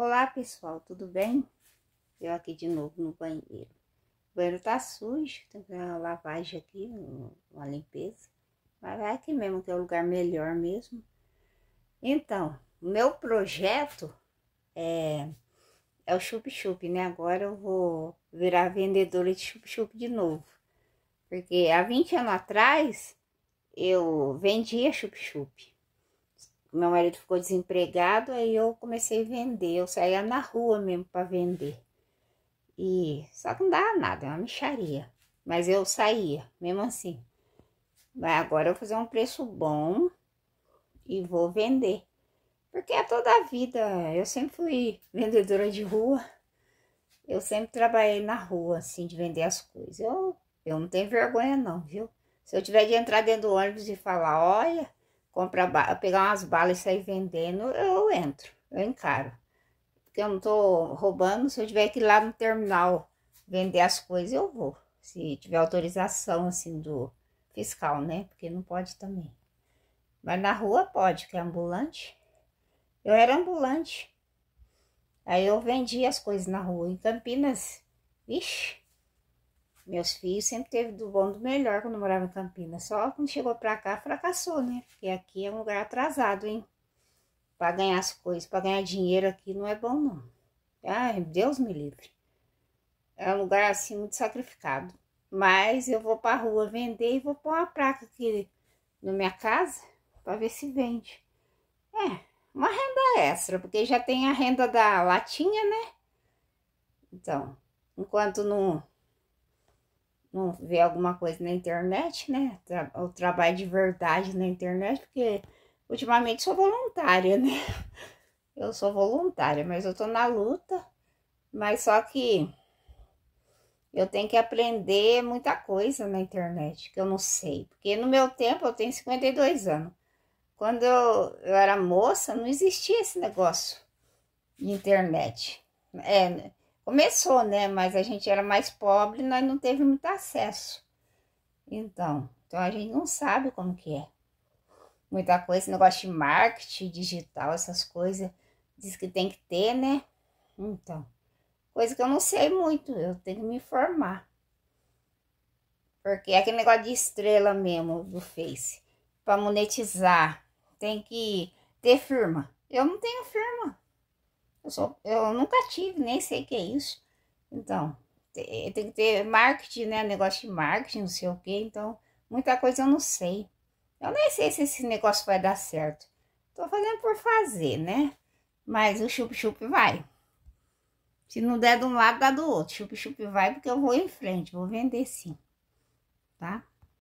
Olá pessoal, tudo bem? Eu aqui de novo no banheiro. O banheiro tá sujo, tem que uma lavagem aqui, uma limpeza. Mas é aqui mesmo, que é o lugar melhor mesmo. Então, meu projeto é, é o chup-chup, né? Agora eu vou virar vendedora de chup-chup de novo. Porque há 20 anos atrás eu vendia chup-chup meu marido ficou desempregado, aí eu comecei a vender, eu saía na rua mesmo para vender. E só que não dava nada, é uma micharia. Mas eu saía, mesmo assim. Mas agora eu vou fazer um preço bom e vou vender. Porque é toda a vida, eu sempre fui vendedora de rua. Eu sempre trabalhei na rua, assim, de vender as coisas. Eu, eu não tenho vergonha não, viu? Se eu tiver de entrar dentro do ônibus e falar, olha, comprar, pegar umas balas e sair vendendo, eu entro, eu encaro. Porque eu não tô roubando, se eu tiver que ir lá no terminal vender as coisas, eu vou. Se tiver autorização, assim, do fiscal, né? Porque não pode também. Mas na rua pode, que é ambulante. Eu era ambulante. Aí eu vendia as coisas na rua. Em Campinas, vixe, meus filhos sempre teve do bom do melhor quando morava em Campinas. Só quando chegou pra cá, fracassou, né? Porque aqui é um lugar atrasado, hein? Pra ganhar as coisas, pra ganhar dinheiro aqui não é bom, não. Ai, Deus me livre. É um lugar assim muito sacrificado. Mas eu vou pra rua vender e vou pôr uma placa aqui na minha casa pra ver se vende. É, uma renda extra, porque já tem a renda da latinha, né? Então, enquanto não não ver alguma coisa na internet, né? O trabalho de verdade na internet, porque ultimamente sou voluntária, né? Eu sou voluntária, mas eu tô na luta. Mas só que eu tenho que aprender muita coisa na internet, que eu não sei. Porque no meu tempo, eu tenho 52 anos. Quando eu, eu era moça, não existia esse negócio de internet. É, né? Começou, né? Mas a gente era mais pobre, nós não teve muito acesso. Então, então a gente não sabe como que é. Muita coisa, esse negócio de marketing digital, essas coisas, diz que tem que ter, né? Então, coisa que eu não sei muito, eu tenho que me informar. Porque é aquele negócio de estrela mesmo do Face. Para monetizar, tem que ter firma. Eu não tenho firma. Eu, sou, eu nunca tive, nem sei o que é isso. Então, tem, tem que ter marketing, né? Negócio de marketing, não sei o que. Então, muita coisa eu não sei. Eu nem sei se esse negócio vai dar certo. Tô fazendo por fazer, né? Mas o chup-chup vai. Se não der de um lado, dá do outro. Chup-chup vai, porque eu vou em frente. Vou vender sim. Tá?